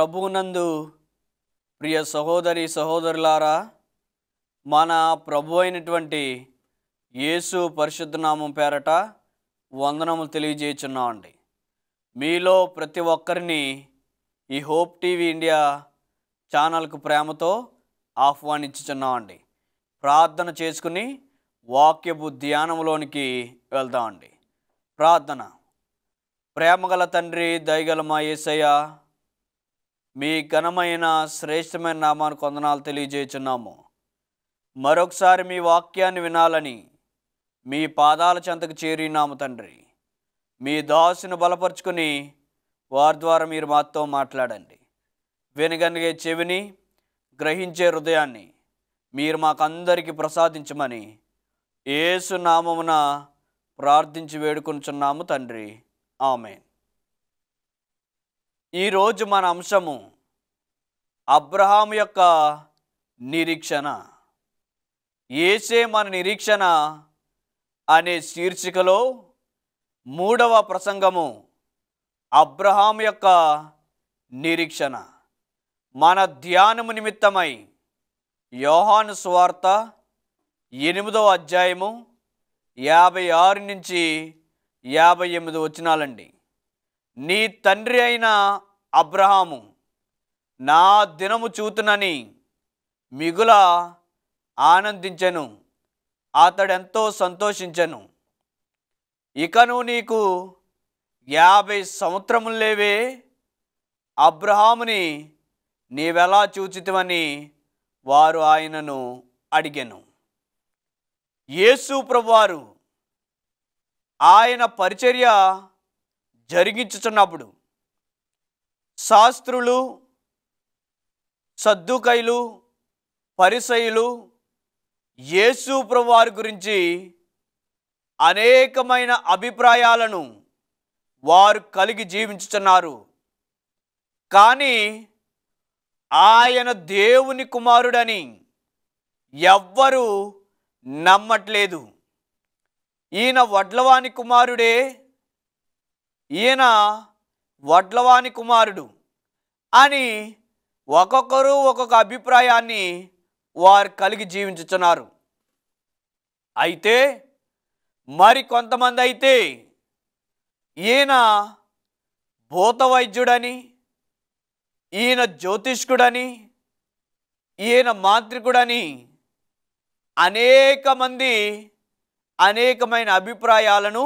ప్రభువునందు ప్రియ సహోదరి సహోదరులారా మన ప్రభు అయినటువంటి యేసు పరిశుద్ధనామం పేరట వందనములు అండి మీలో ప్రతి ఒక్కరిని ఈ హోప్ టీవీ ఇండియా ఛానల్కు ప్రేమతో అండి ప్రార్థన చేసుకుని వాక్యపు ధ్యానంలోనికి వెళ్దామండి ప్రార్థన ప్రేమగల తండ్రి దయగల మా ఏసయ్యా మీ ఘనమైన శ్రేష్టమైన నామాన్ని కొందనాలు తెలియజేస్తున్నాము మరొకసారి మీ వాక్యాన్ని వినాలని మీ పాదాల చెంతకు చేరినాము తండ్రి మీ దాసును బలపరుచుకుని వారి ద్వారా మీరు మాతో మాట్లాడండి వినగలిగే చెవిని గ్రహించే హృదయాన్ని మీరు మాకందరికీ ప్రసాదించమని ఏసు నామమున ప్రార్థించి వేడుకుంటున్నాము తండ్రి ఆమెన్ ఈరోజు మన అంశము అబ్రహాం యొక్క నిరీక్షణ ఏసే మన నిరీక్షణ అనే శీర్షికలో మూడవ ప్రసంగము అబ్రహాం యొక్క నిరీక్షణ మన ధ్యానము నిమిత్తమై యోహాను స్వార్త ఎనిమిదవ అధ్యాయము యాభై ఆరు నుంచి యాభై ఎనిమిది వచ్చినాలండి నీ తండ్రి అయిన అబ్రహాము నా దినము చూతునని మిగుల ఆనందించెను అతడెంతో సంతోషించను ఇకను నీకు యాభై సంవత్సరములు లేవే అబ్రహాముని నీవెలా చూచితమని వారు ఆయనను అడిగాను యేసు ప్రభువారు ఆయన పరిచర్య జరిగించుచున్నప్పుడు శాస్త్రులు సద్దుకైలు పరిసయులు యేసు ప్రభువారి గురించి అనేకమైన అభిప్రాయాలను వారు కలిగి జీవించుతున్నారు కానీ ఆయన దేవుని కుమారుడని ఎవ్వరూ నమ్మట్లేదు ఈయన వడ్లవాణి కుమారుడే ఈయన వడ్లవాణి కుమారుడు అని ఒక్కొక్కరు ఒక్కొక్క అభిప్రాయాన్ని వారు కలిగి జీవించుతున్నారు అయితే మరి కొంతమంది అయితే ఈయన భూతవైద్యుడని ఈయన జ్యోతిష్కుడని ఈయన మాంత్రికుడని అనేక మంది అనేకమైన అభిప్రాయాలను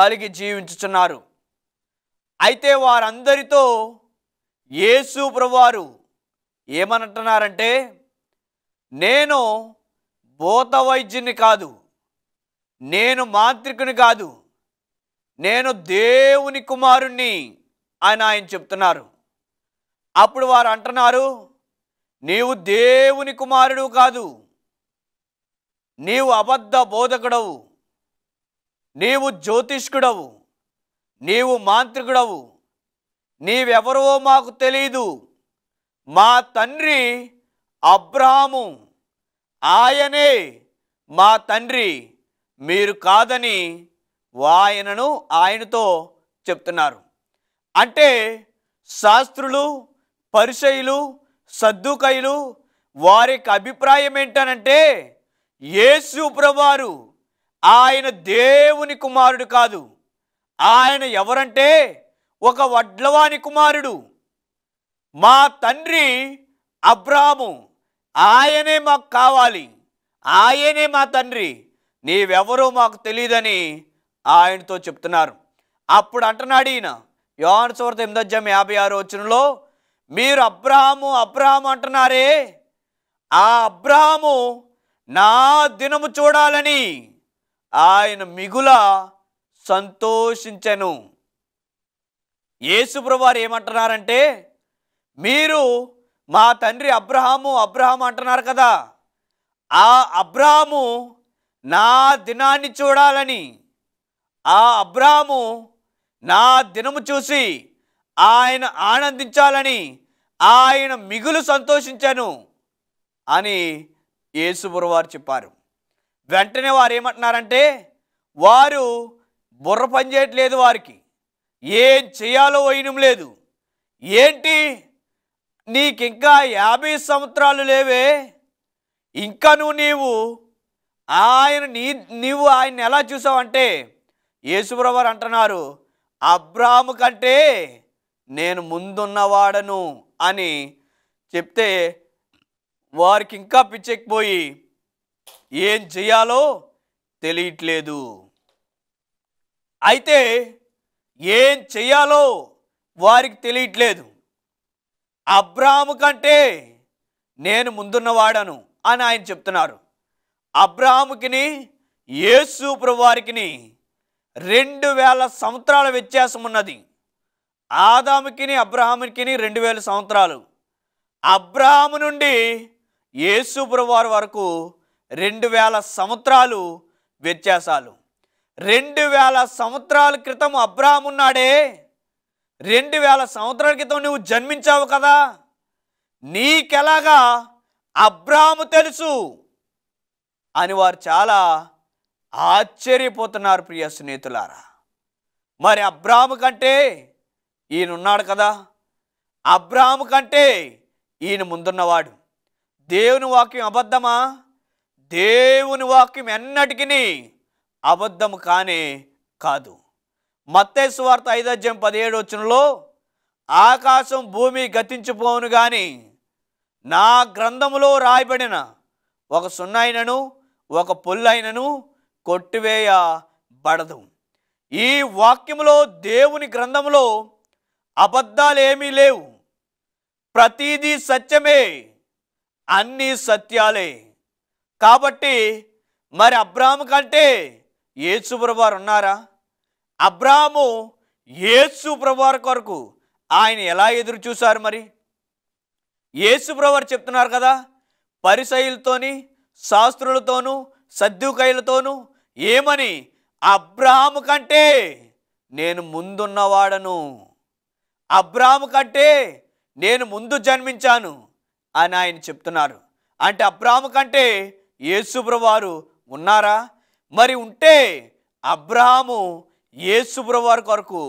కలిగి జీవించుచున్నారు అయితే వారందరితో యేసు ప్రభువారు ఏమనంటున్నారంటే నేను భూత వైద్యుని కాదు నేను మాంత్రికుని కాదు నేను దేవుని కుమారుణ్ణి అని ఆయన చెప్తున్నారు అప్పుడు వారు అంటున్నారు నీవు దేవుని కుమారుడు కాదు నీవు అబద్ధ బోధకుడవు నీవు జ్యోతిష్కుడవు నీవు మాంత్రికుడవు నీవెవరో మాకు తెలీదు మా తండ్రి అబ్రహాము ఆయనే మా తండ్రి మీరు కాదని ఆయనను ఆయనతో చెప్తున్నారు అంటే శాస్త్రులు పరిచయులు సద్దుకైలు వారికి అభిప్రాయం ఏంటనంటే యేసు ప్రభువారు ఆయన దేవుని కుమారుడు కాదు ఆయన ఎవరంటే ఒక వడ్లవాణి కుమారుడు మా తండ్రి అబ్రాము ఆయనే మాకు కావాలి ఆయనే మా తండ్రి నీవెవరో మాకు తెలియదని ఆయనతో చెప్తున్నారు అప్పుడు అంటున్నాడు ఈయన యోన చూరత ఎనిమిదజ్జం యాభై ఆరు వచ్చినలో మీరు అబ్రహాము అబ్రహాము అంటున్నారే ఆ అబ్రాహము నా దినము చూడాలని ఆయన మిగుల సంతోషించెను యేసుప్రవారు ఏమంటున్నారంటే మీరు మా తండ్రి అబ్రహాము అబ్రహాము అంటున్నారు కదా ఆ అబ్రహాము నా దినాన్ని చూడాలని ఆ అబ్రహాము నా దినము చూసి ఆయన ఆనందించాలని ఆయన మిగులు సంతోషించాను అని యేసుబురవారు చెప్పారు వెంటనే వారు ఏమంటున్నారంటే వారు బుర్ర పనిచేయట్లేదు వారికి ఏం చేయాలో వేయడం లేదు ఏంటి నీకింకా యాభై సంవత్సరాలు లేవే ఇంకా నువ్వు నీవు ఆయన నీ నీవు ఆయన్ని ఎలా చూసావంటే యేసుప్రవారు అంటున్నారు అబ్రాహము కంటే నేను ముందున్నవాడను అని చెప్తే వారికి ఇంకా పిచ్చెక్కిపోయి ఏం చేయాలో తెలియట్లేదు అయితే ఏం చేయాలో వారికి తెలియట్లేదు అబ్రాహము కంటే నేను ముందున్నవాడను అని ఆయన చెప్తున్నారు అబ్రాహముకిని యేసు వారికిని రెండు వేల సంవత్సరాల వ్యత్యాసం ఉన్నది ఆదాముకిని అబ్రహాముకిని రెండు వేల సంవత్సరాలు అబ్రాహము నుండి యేసు వారి వరకు రెండు వేల సంవత్సరాలు వ్యత్యాసాలు రెండు వేల సంవత్సరాల క్రితం అబ్రాహం ఉన్నాడే రెండు వేల సంవత్సరాల క్రితం నువ్వు జన్మించావు కదా నీకెలాగా అబ్రాహము తెలుసు అని వారు చాలా ఆశ్చర్యపోతున్నారు ప్రియ స్నేహితులారా మరి అబ్రాహము కంటే ఈయనున్నాడు కదా అబ్రాహము కంటే ఈయన ముందున్నవాడు దేవుని వాక్యం అబద్ధమా దేవుని వాక్యం ఎన్నటికీ అబద్ధం కానే కాదు మత్తేశ్వార్త ఐదజ్యం పదిహేడు వచ్చునలో ఆకాశం భూమి గతించిపోవును కానీ నా గ్రంథములో రాయబడిన ఒక సున్నైనను ఒక కొట్టివేయ కొట్టివేయబడదు ఈ వాక్యములో దేవుని గ్రంథములో ఏమీ లేవు ప్రతిదీ సత్యమే అన్నీ సత్యాలే కాబట్టి మరి అబ్రాహం కంటే ఏసుప్రభు వారు ఉన్నారా అబ్రాహము ఏసు ప్రభువారి కొరకు ఆయన ఎలా ఎదురు చూశారు మరి ఏసు ప్రభువారు చెప్తున్నారు కదా పరిశైలతోని శాస్త్రులతోనూ సద్దుకైలతోనూ ఏమని అబ్రాహము కంటే నేను ముందున్నవాడను అబ్రాహము కంటే నేను ముందు జన్మించాను అని ఆయన చెప్తున్నారు అంటే అబ్రాహము కంటే యేసుప్రవారు ఉన్నారా మరి ఉంటే అబ్రహాము యేసుబ్రవారి కొరకు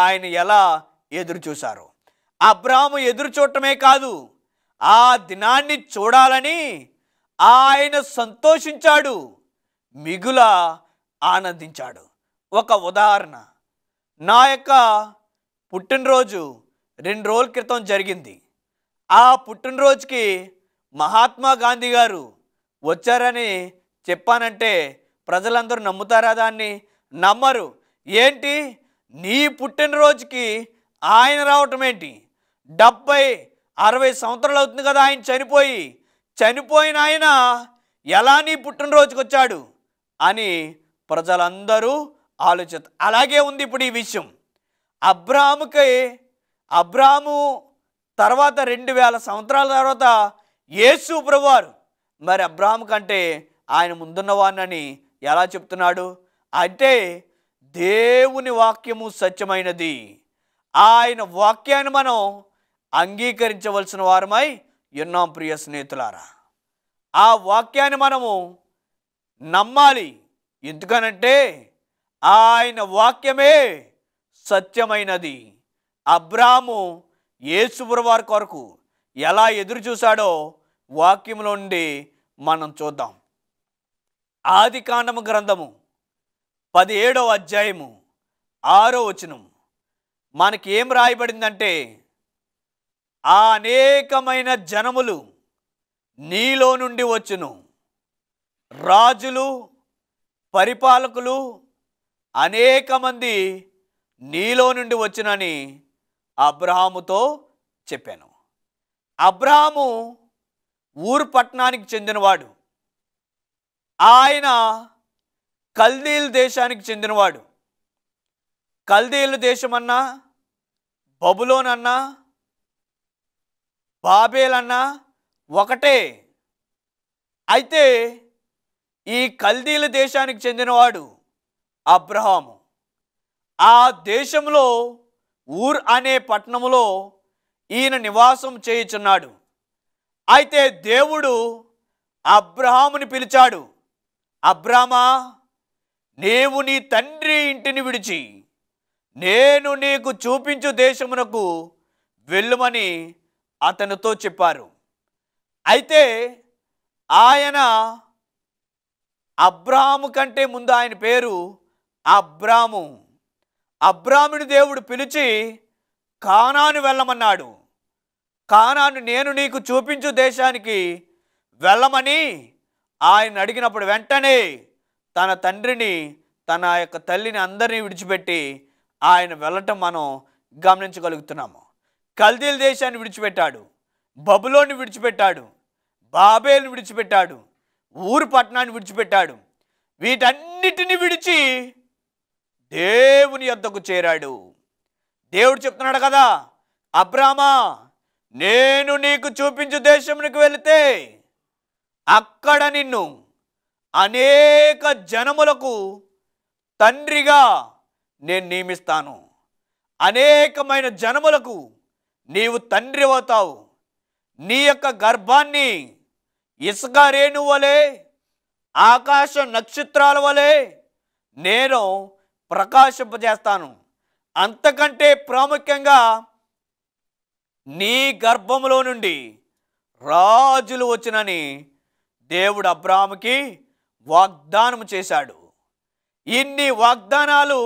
ఆయన ఎలా ఎదురు చూశారు అబ్రహాము ఎదురు చూడటమే కాదు ఆ దినాన్ని చూడాలని ఆయన సంతోషించాడు మిగుల ఆనందించాడు ఒక ఉదాహరణ నా యొక్క పుట్టినరోజు రెండు రోజుల క్రితం జరిగింది ఆ పుట్టినరోజుకి మహాత్మా గాంధీ గారు వచ్చారని చెప్పానంటే ప్రజలందరూ నమ్ముతారా దాన్ని నమ్మరు ఏంటి నీ పుట్టినరోజుకి ఆయన రావటం ఏంటి డెబ్బై అరవై సంవత్సరాలు అవుతుంది కదా ఆయన చనిపోయి చనిపోయిన ఆయన ఎలా నీ పుట్టినరోజుకి వచ్చాడు అని ప్రజలందరూ ఆలోచిత అలాగే ఉంది ఇప్పుడు ఈ విషయం అబ్రాహాముకి అబ్రాహము తర్వాత రెండు వేల సంవత్సరాల తర్వాత ఏసు ప్రభువారు మరి అబ్రాహాము కంటే ఆయన ముందున్నవాణ్ణని ఎలా చెప్తున్నాడు అంటే దేవుని వాక్యము సత్యమైనది ఆయన వాక్యాన్ని మనం అంగీకరించవలసిన వారమై ఎన్నాం ప్రియ స్నేహితులారా ఆ వాక్యాన్ని మనము నమ్మాలి ఎందుకనంటే ఆయన వాక్యమే సత్యమైనది అబ్రాము యేసుబ్రవారి కొరకు ఎలా ఎదురు చూశాడో వాక్యంలో నుండి మనం చూద్దాం ఆది కాండము గ్రంథము పదిహేడవ అధ్యాయము ఆరో వచనం మనకి ఏం రాయబడిందంటే ఆ అనేకమైన జనములు నీలో నుండి వచ్చును రాజులు పరిపాలకులు అనేక మంది నీలో నుండి వచ్చునని అబ్రహాముతో చెప్పాను అబ్రహాము ఊరు పట్టణానికి చెందినవాడు ఆయన కల్దీల్ దేశానికి చెందినవాడు కల్దీల్ దేశమన్నా బబులోన్ అన్నా బాబేల్ అన్నా ఒకటే అయితే ఈ కల్దీల దేశానికి చెందినవాడు అబ్రహాము ఆ దేశంలో ఊర్ అనే పట్టణంలో ఈయన నివాసం చేయుచున్నాడు అయితే దేవుడు అబ్రహాముని పిలిచాడు అబ్రామా నీవు నీ తండ్రి ఇంటిని విడిచి నేను నీకు చూపించు దేశమునకు వెళ్ళుమని అతనితో చెప్పారు అయితే ఆయన అబ్రాము కంటే ముందు ఆయన పేరు అబ్రాము అబ్రాముడి దేవుడు పిలిచి కానాను వెళ్ళమన్నాడు కానాను నేను నీకు చూపించు దేశానికి వెళ్ళమని ఆయన అడిగినప్పుడు వెంటనే తన తండ్రిని తన యొక్క తల్లిని అందరినీ విడిచిపెట్టి ఆయన వెళ్ళటం మనం గమనించగలుగుతున్నాము కల్దీల్ దేశాన్ని విడిచిపెట్టాడు బబులోని విడిచిపెట్టాడు బాబేలు విడిచిపెట్టాడు ఊరు పట్టణాన్ని విడిచిపెట్టాడు వీటన్నిటిని విడిచి దేవుని యొద్దకు చేరాడు దేవుడు చెప్తున్నాడు కదా అబ్రామా నేను నీకు చూపించు దేశమునికి వెళితే అక్కడ నిన్ను అనేక జనములకు తండ్రిగా నేను నియమిస్తాను అనేకమైన జనములకు నీవు తండ్రి అవుతావు నీ యొక్క గర్భాన్ని ఇసుక రేణు వలె ఆకాశ నక్షత్రాల వలె నేను ప్రకాశింపజేస్తాను అంతకంటే ప్రాముఖ్యంగా నీ గర్భములో నుండి రాజులు వచ్చినని దేవుడు అబ్రాహాముకి వాగ్దానం చేశాడు ఇన్ని వాగ్దానాలు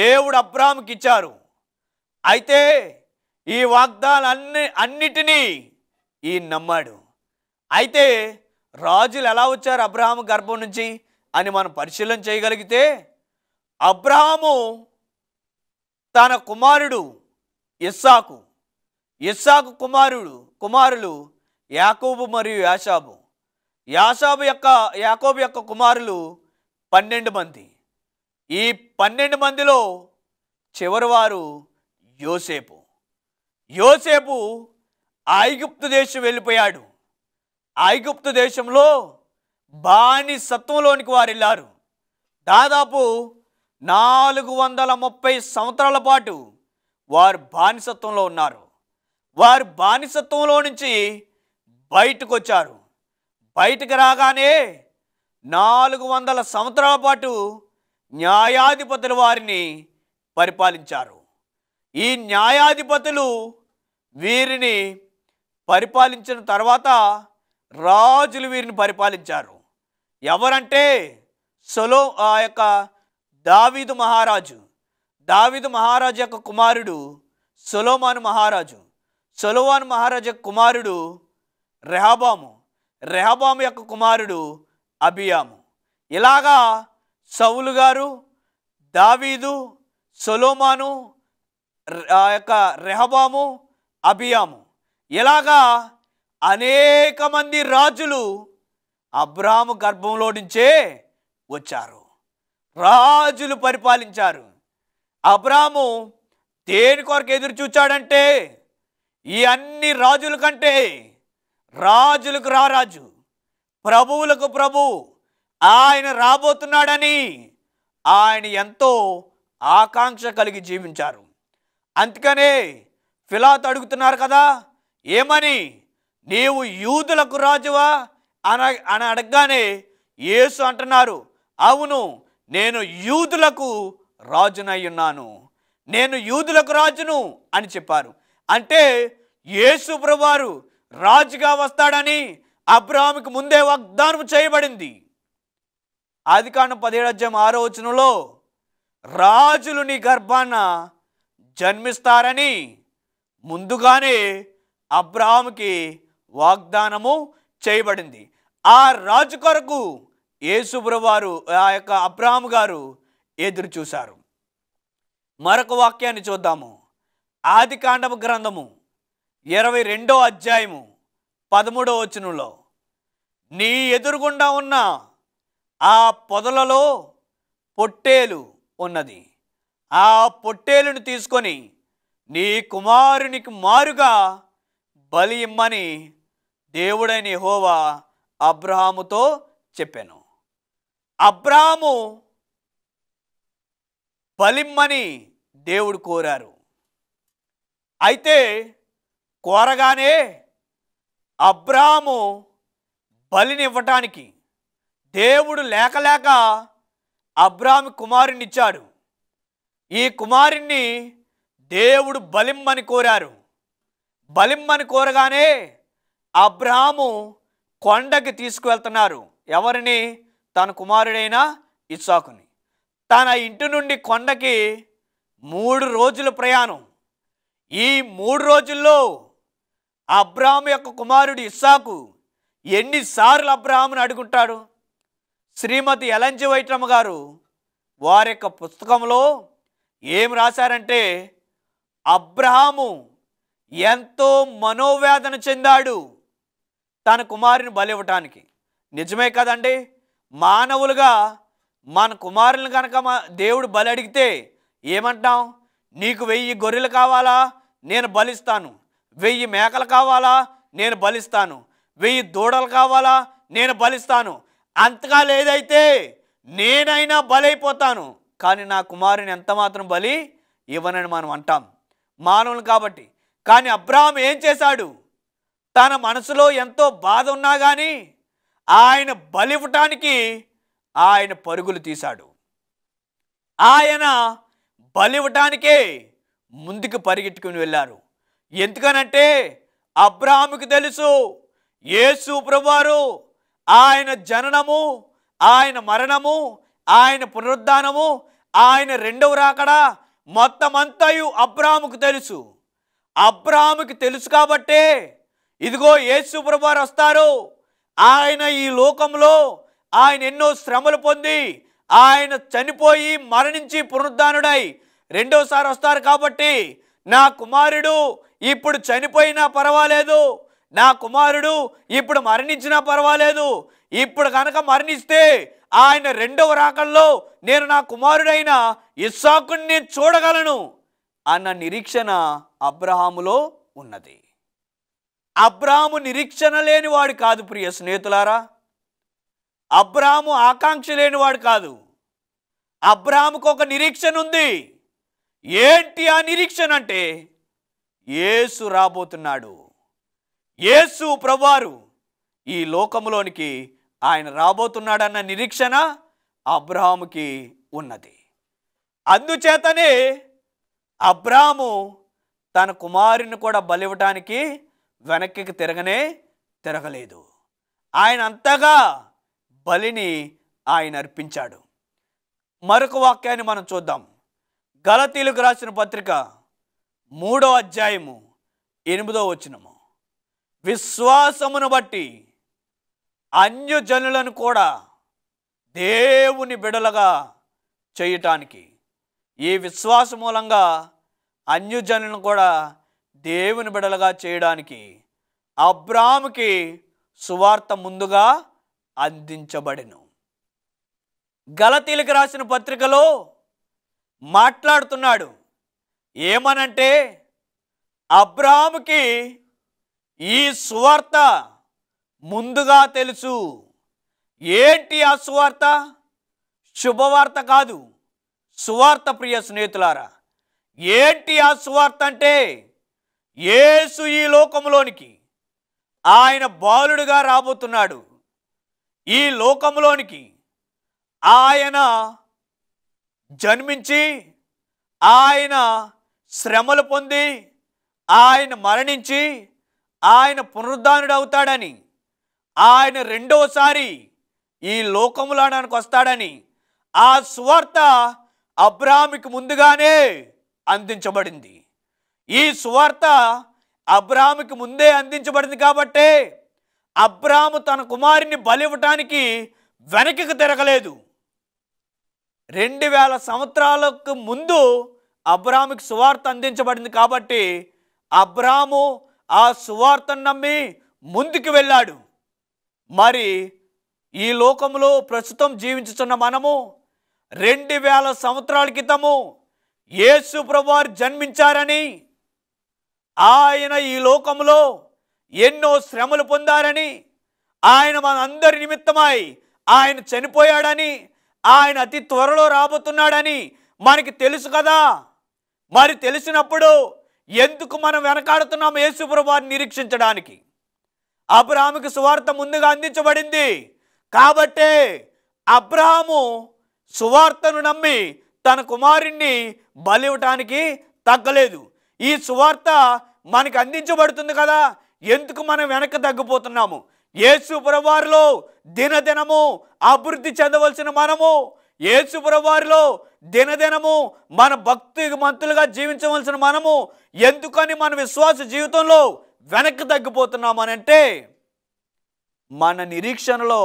దేవుడు అబ్రాహాముకి ఇచ్చారు అయితే ఈ వాగ్దానాలన్నీ అన్నిటినీ ఈ నమ్మాడు అయితే రాజులు ఎలా వచ్చారు అబ్రహాము గర్భం నుంచి అని మనం పరిశీలన చేయగలిగితే అబ్రహాము తన కుమారుడు ఇస్సాకు ఇస్సాకు కుమారుడు కుమారులు యాకూబు మరియు యాషాబు యాసాబు యొక్క యాకోబు యొక్క కుమారులు పన్నెండు మంది ఈ పన్నెండు మందిలో చివరివారు యోసేపు యోసేపు ఐగుప్తు దేశం వెళ్ళిపోయాడు ఐగుప్తు దేశంలో బాణి సత్వంలోనికి వారు వెళ్ళారు దాదాపు నాలుగు వందల ముప్పై సంవత్సరాల పాటు వారు బానిసత్వంలో ఉన్నారు వారు బానిసత్వంలో నుంచి బయటకు వచ్చారు బయటకు రాగానే నాలుగు వందల సంవత్సరాల పాటు న్యాయాధిపతులు వారిని పరిపాలించారు ఈ న్యాయాధిపతులు వీరిని పరిపాలించిన తర్వాత రాజులు వీరిని పరిపాలించారు ఎవరంటే సొలో ఆ యొక్క దావీదు మహారాజు దావీదు మహారాజు యొక్క కుమారుడు సొలోమాను మహారాజు సొలోమాన్ మహారాజు కుమారుడు రెహాబాము రెహబాము యొక్క కుమారుడు అబియాము ఇలాగా సౌలు గారు దావీదు సొలోమాను యొక్క రెహబాము అబియాము ఇలాగా అనేక మంది రాజులు అబ్రాహము గర్భంలో నుంచే వచ్చారు రాజులు పరిపాలించారు అబ్రాము దేని కొరకు ఎదురు చూచాడంటే ఈ అన్ని రాజుల కంటే రాజులకు రారాజు ప్రభువులకు ప్రభు ఆయన రాబోతున్నాడని ఆయన ఎంతో ఆకాంక్ష కలిగి జీవించారు అందుకనే ఫిలాత్ అడుగుతున్నారు కదా ఏమని నీవు యూదులకు రాజువా అన అని అడగగానే యేసు అంటున్నారు అవును నేను యూదులకు రాజునై ఉన్నాను నేను యూదులకు రాజును అని చెప్పారు అంటే యేసు ప్రభువారు రాజుగా వస్తాడని అబ్రహాంకి ముందే వాగ్దానం చేయబడింది ఆది కాను పదిహేడజ్యం ఆరో వచనంలో రాజులు నీ గర్భాన జన్మిస్తారని ముందుగానే అబ్రహాంకి వాగ్దానము చేయబడింది ఆ రాజు కొరకు యేసుబ్రవారు ఆ యొక్క అబ్రహాం గారు ఎదురు చూశారు మరొక వాక్యాన్ని చూద్దాము ఆది కాండము గ్రంథము ఇరవై రెండో అధ్యాయము పదమూడో వచనంలో నీ ఎదురుగుండా ఉన్న ఆ పొదలలో పొట్టేలు ఉన్నది ఆ పొట్టేలును తీసుకొని నీ కుమారునికి మారుగా బలి ఇమ్మని దేవుడైన హోవా అబ్రహాముతో చెప్పాను అబ్రహాము బలిమ్మని దేవుడు కోరారు అయితే కోరగానే అబ్రాము బలినివ్వటానికి దేవుడు లేక లేక అబ్రాము ఇచ్చాడు ఈ కుమారుణ్ణి దేవుడు బలిమ్మని కోరారు బలిమ్మని కోరగానే అబ్రాము కొండకి తీసుకువెళ్తున్నారు ఎవరిని తన కుమారుడైన ఇచ్చాకుని తన ఇంటి నుండి కొండకి మూడు రోజుల ప్రయాణం ఈ మూడు రోజుల్లో అబ్రాహం యొక్క కుమారుడు ఇస్సాకు ఎన్నిసార్లు అబ్రాహామును అడుగుంటాడు శ్రీమతి ఎలంజి వైట్రమ్మ గారు వారి యొక్క పుస్తకంలో ఏం రాశారంటే అబ్రహాము ఎంతో మనోవేదన చెందాడు తన కుమారుని బలివ్వటానికి నిజమే కదండి మానవులుగా మన కుమారుని కనుక మా దేవుడు బలి అడిగితే ఏమంటాం నీకు వెయ్యి గొర్రెలు కావాలా నేను బలిస్తాను వెయ్యి మేకలు కావాలా నేను బలిస్తాను వెయ్యి దూడలు కావాలా నేను బలిస్తాను అంతగా లేదైతే నేనైనా బలైపోతాను కానీ నా కుమారుని ఎంత మాత్రం బలి ఇవ్వనని మనం అంటాం మానవులు కాబట్టి కానీ అబ్రాహం ఏం చేశాడు తన మనసులో ఎంతో బాధ ఉన్నా కానీ ఆయన బలివ్వటానికి ఆయన పరుగులు తీశాడు ఆయన బలివ్వటానికే ముందుకు పరిగెట్టుకుని వెళ్ళారు ఎందుకనంటే అబ్రాహాముకి తెలుసు యేసు ప్రభువారు ఆయన జననము ఆయన మరణము ఆయన పునరుద్ధానము ఆయన రెండవ రాకడా మొత్తం అంతయు అబ్రాహాముకు తెలుసు అబ్రాహాముకి తెలుసు కాబట్టే ఇదిగో యేసు ప్రభువారు వస్తారు ఆయన ఈ లోకంలో ఆయన ఎన్నో శ్రమలు పొంది ఆయన చనిపోయి మరణించి పునరుద్ధానుడై రెండోసారి వస్తారు కాబట్టి నా కుమారుడు ఇప్పుడు చనిపోయినా పర్వాలేదు నా కుమారుడు ఇప్పుడు మరణించినా పర్వాలేదు ఇప్పుడు కనుక మరణిస్తే ఆయన రెండవ రాకల్లో నేను నా కుమారుడైన ఇస్సాకుణ్ణి చూడగలను అన్న నిరీక్షణ అబ్రహాములో ఉన్నది అబ్రాహము నిరీక్షణ లేనివాడు కాదు ప్రియ స్నేహితులారా అబ్రాహము ఆకాంక్ష లేనివాడు కాదు అబ్రాహముకు ఒక నిరీక్షణ ఉంది ఏంటి ఆ నిరీక్షణ అంటే యేసు రాబోతున్నాడు ఏసు ప్రవారు ఈ లోకంలోనికి ఆయన రాబోతున్నాడన్న నిరీక్షణ అబ్రహాముకి ఉన్నది అందుచేతనే అబ్రాహము తన కుమారుని కూడా బలివ్వటానికి వెనక్కి తిరగనే తిరగలేదు ఆయన అంతగా బలిని ఆయన అర్పించాడు మరొక వాక్యాన్ని మనం చూద్దాం గలతీలకు రాసిన పత్రిక మూడో అధ్యాయము ఎనిమిదో వచనము విశ్వాసమును బట్టి అన్యజనులను కూడా దేవుని బిడలగా చేయటానికి ఈ విశ్వాస మూలంగా అన్యజనులను కూడా దేవుని బిడలుగా చేయడానికి అబ్రాముకి సువార్త ముందుగా అందించబడెను గలతీలకు రాసిన పత్రికలో మాట్లాడుతున్నాడు ఏమనంటే అబ్రాహాముకి ఈ సువార్త ముందుగా తెలుసు ఏంటి ఆ సువార్త శుభవార్త కాదు సువార్త ప్రియ స్నేహితులారా ఏంటి ఆ సువార్త అంటే ఏసు ఈ లోకంలోనికి ఆయన బాలుడుగా రాబోతున్నాడు ఈ లోకంలోనికి ఆయన జన్మించి ఆయన శ్రమలు పొంది ఆయన మరణించి ఆయన అవుతాడని ఆయన రెండవసారి ఈ లోకములడానికి వస్తాడని ఆ సువార్త అబ్రాహాకి ముందుగానే అందించబడింది ఈ సువార్త అబ్రాహాకి ముందే అందించబడింది కాబట్టే అబ్రాము తన కుమారిని బలివ్వటానికి వెనకకు తిరగలేదు రెండు వేల సంవత్సరాలకు ముందు అబ్రాహాముకి సువార్త అందించబడింది కాబట్టి అబ్రాము ఆ సువార్తను నమ్మి ముందుకు వెళ్ళాడు మరి ఈ లోకంలో ప్రస్తుతం జీవించుతున్న మనము రెండు వేల సంవత్సరాల క్రితము యేసు ప్రభువారు జన్మించారని ఆయన ఈ లోకంలో ఎన్నో శ్రమలు పొందారని ఆయన మనందరి నిమిత్తమై ఆయన చనిపోయాడని ఆయన అతి త్వరలో రాబోతున్నాడని మనకి తెలుసు కదా మరి తెలిసినప్పుడు ఎందుకు మనం వెనకాడుతున్నాం యేసుప్రభాన్ని నిరీక్షించడానికి అబ్రహాముకి సువార్త ముందుగా అందించబడింది కాబట్టే అబ్రహాము సువార్తను నమ్మి తన కుమారుణ్ణి బలివటానికి తగ్గలేదు ఈ సువార్త మనకు అందించబడుతుంది కదా ఎందుకు మనం వెనక తగ్గిపోతున్నాము యేసు ప్రభువారిలో దినదినము అభివృద్ధి చెందవలసిన మనము వారిలో దినదినము మన భక్తి మంతులుగా జీవించవలసిన మనము ఎందుకని మన విశ్వాస జీవితంలో వెనక్కి తగ్గిపోతున్నామనంటే మన నిరీక్షణలో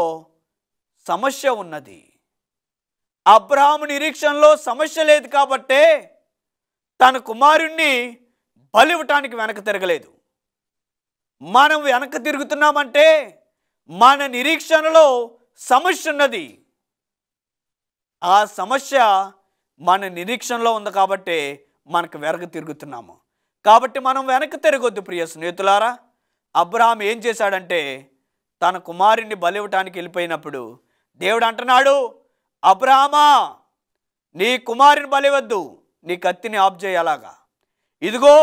సమస్య ఉన్నది అబ్రహాము నిరీక్షణలో సమస్య లేదు కాబట్టే తన కుమారుణ్ణి బలివటానికి వెనక తిరగలేదు మనం వెనక తిరుగుతున్నామంటే మన నిరీక్షణలో సమస్య ఉన్నది ఆ సమస్య మన నిరీక్షణలో ఉంది కాబట్టి మనకు వెనక తిరుగుతున్నాము కాబట్టి మనం వెనక్కి తిరగొద్దు ప్రియ స్నేహితులారా అబ్రహాం ఏం చేశాడంటే తన కుమారుణ్ణి బలివటానికి వెళ్ళిపోయినప్పుడు దేవుడు అంటున్నాడు అబ్రహామా నీ కుమారుని బలివద్దు నీ కత్తిని ఆఫ్ చేయాలాగా ఇదిగో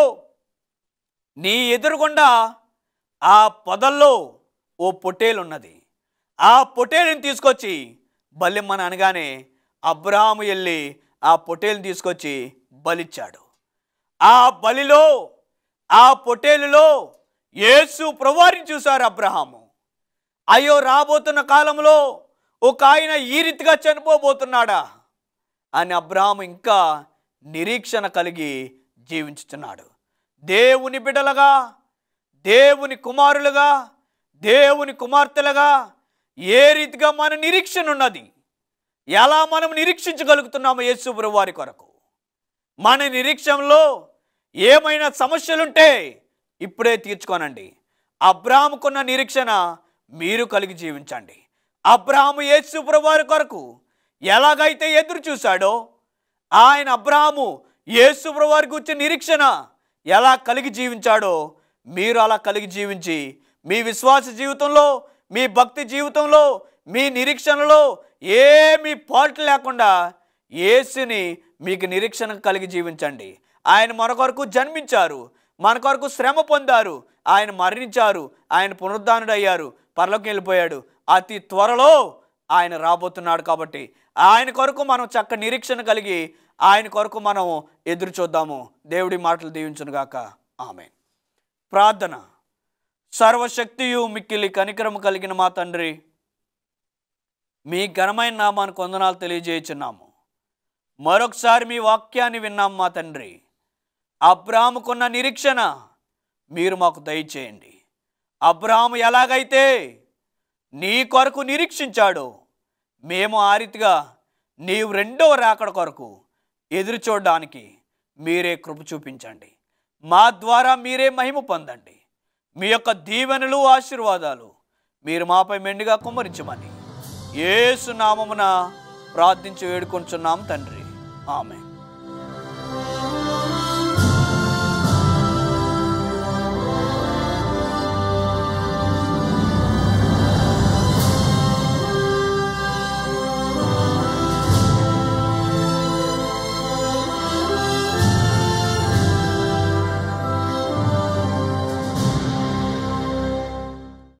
నీ ఎదురుగుండా ఆ పొదల్లో ఓ పొట్టేలు ఉన్నది ఆ పొట్టేలుని తీసుకొచ్చి బలిమ్మని అనగానే అబ్రహాము వెళ్ళి ఆ పొటేలు తీసుకొచ్చి బలిచ్చాడు ఆ బలిలో ఆ పొటేలులో యేసు ప్రభువారిని చూశారు అబ్రహాము అయ్యో రాబోతున్న కాలంలో ఒక ఆయన ఈ రీతిగా చనిపోబోతున్నాడా అని అబ్రహాము ఇంకా నిరీక్షణ కలిగి జీవించుతున్నాడు దేవుని బిడలగా దేవుని కుమారులుగా దేవుని కుమార్తెలుగా ఏ రీతిగా మన నిరీక్షణ ఉన్నది ఎలా మనం నిరీక్షించగలుగుతున్నాము యేసుప్రభు వారి కొరకు మన నిరీక్షణలో ఏమైనా సమస్యలుంటే ఇప్పుడే తీర్చుకోనండి అబ్రాహముకున్న నిరీక్షణ మీరు కలిగి జీవించండి అబ్రాహము యేసుప్రభు వారి కొరకు ఎలాగైతే ఎదురు చూశాడో ఆయన అబ్రాహము యేసుప్రభు వారి గురించి నిరీక్షణ ఎలా కలిగి జీవించాడో మీరు అలా కలిగి జీవించి మీ విశ్వాస జీవితంలో మీ భక్తి జీవితంలో మీ నిరీక్షణలో ఏమీ పాటు లేకుండా ఏసుని మీకు నిరీక్షణ కలిగి జీవించండి ఆయన మన కొరకు జన్మించారు మన కొరకు శ్రమ పొందారు ఆయన మరణించారు ఆయన పునరుద్ధానుడయ్యారు పర్లోకి వెళ్ళిపోయాడు అతి త్వరలో ఆయన రాబోతున్నాడు కాబట్టి ఆయన కొరకు మనం చక్క నిరీక్షణ కలిగి ఆయన కొరకు మనం ఎదురు చూద్దాము దేవుడి మాటలు దీవించునుగాక ఆమె ప్రార్థన సర్వశక్తియు మిక్కిలి కనికరము కలిగిన మా తండ్రి మీ ఘనమైన నామానికి వందనాలు తెలియజేయుచున్నాము మరొకసారి మీ వాక్యాన్ని విన్నాం మా తండ్రి అబ్రాముకున్న నిరీక్షణ మీరు మాకు దయచేయండి అబ్రాహ్ ఎలాగైతే నీ కొరకు నిరీక్షించాడో మేము ఆ రీతిగా నీవు రెండవ రాకడ కొరకు ఎదురు చూడడానికి మీరే కృప చూపించండి మా ద్వారా మీరే మహిమ పొందండి మీ యొక్క దీవెనలు ఆశీర్వాదాలు మీరు మాపై మెండుగా కుమ్మరించమని ఏసు నామమున ప్రార్థించి వేడుకొంచున్నాం తండ్రి ఆమె